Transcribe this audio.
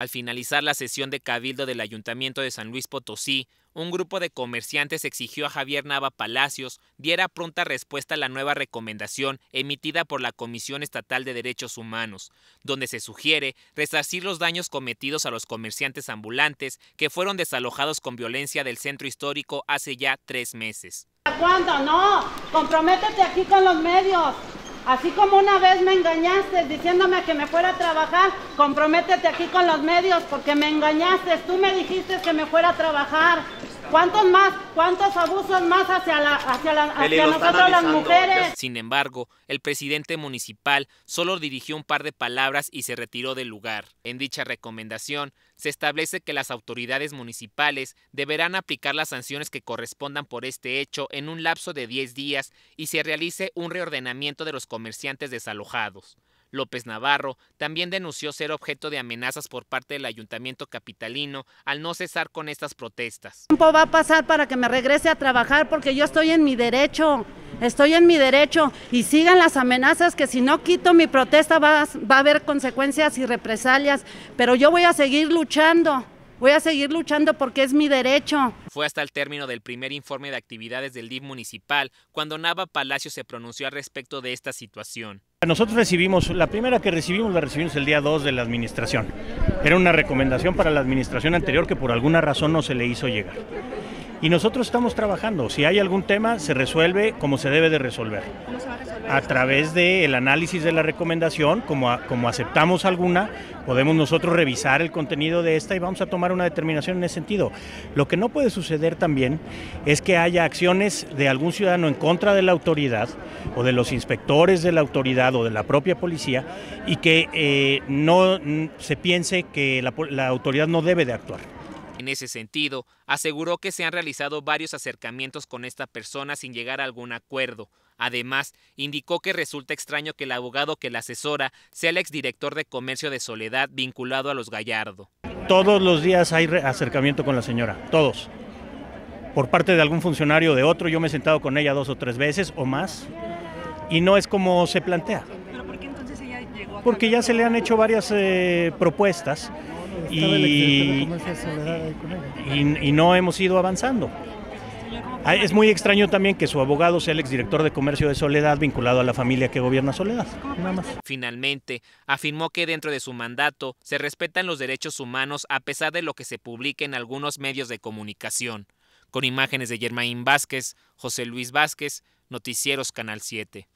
Al finalizar la sesión de cabildo del Ayuntamiento de San Luis Potosí, un grupo de comerciantes exigió a Javier Nava Palacios diera pronta respuesta a la nueva recomendación emitida por la Comisión Estatal de Derechos Humanos, donde se sugiere resarcir los daños cometidos a los comerciantes ambulantes que fueron desalojados con violencia del centro histórico hace ya tres meses. ¿Cuándo? No, comprométete aquí con los medios. Así como una vez me engañaste diciéndome que me fuera a trabajar, comprométete aquí con los medios porque me engañaste. Tú me dijiste que me fuera a trabajar. ¿Cuántos más? ¿Cuántos abusos más hacia, nosotros las mujeres? Sin embargo, el presidente municipal solo dirigió un par de palabras y se retiró del lugar. En dicha recomendación, se establece que las autoridades municipales deberán aplicar las sanciones que correspondan por este hecho en un lapso de 10 días y se realice un reordenamiento de los comerciantes desalojados. López Navarro también denunció ser objeto de amenazas por parte del ayuntamiento capitalino al no cesar con estas protestas. Tiempo va a pasar para que me regrese a trabajar porque yo estoy en mi derecho, estoy en mi derecho y sigan las amenazas que si no quito mi protesta va, va a haber consecuencias y represalias, pero yo voy a seguir luchando. Voy a seguir luchando porque es mi derecho. Fue hasta el término del primer informe de actividades del DIF municipal cuando Nava Palacio se pronunció al respecto de esta situación. Nosotros recibimos, la primera que recibimos la recibimos el día 2 de la administración. Era una recomendación para la administración anterior que por alguna razón no se le hizo llegar. Y nosotros estamos trabajando. Si hay algún tema, se resuelve como se debe de resolver. ¿Cómo se va a resolver? A través del análisis de la recomendación, como, como aceptamos alguna, podemos nosotros revisar el contenido de esta y vamos a tomar una determinación en ese sentido. Lo que no puede suceder también es que haya acciones de algún ciudadano en contra de la autoridad o de los inspectores de la autoridad o de la propia policía y que eh, no se piense que la, la autoridad no debe de actuar. En ese sentido, aseguró que se han realizado varios acercamientos con esta persona sin llegar a algún acuerdo. Además, indicó que resulta extraño que el abogado que la asesora sea el exdirector de comercio de Soledad vinculado a los Gallardo. Todos los días hay acercamiento con la señora, todos. Por parte de algún funcionario de otro, yo me he sentado con ella dos o tres veces o más, y no es como se plantea. ¿Pero por qué entonces ella llegó a Porque ya se le han hecho varias eh, propuestas y, y, no hemos ido avanzando. Ah, es muy extraño también que su abogado sea el exdirector de comercio de Soledad vinculado a la familia que gobierna Soledad. Finalmente, afirmó que dentro de su mandato se respetan los derechos humanos a pesar de lo que se publique en algunos medios de comunicación. Con imágenes de Germain Vázquez, José Luis Vázquez, Noticieros Canal 7.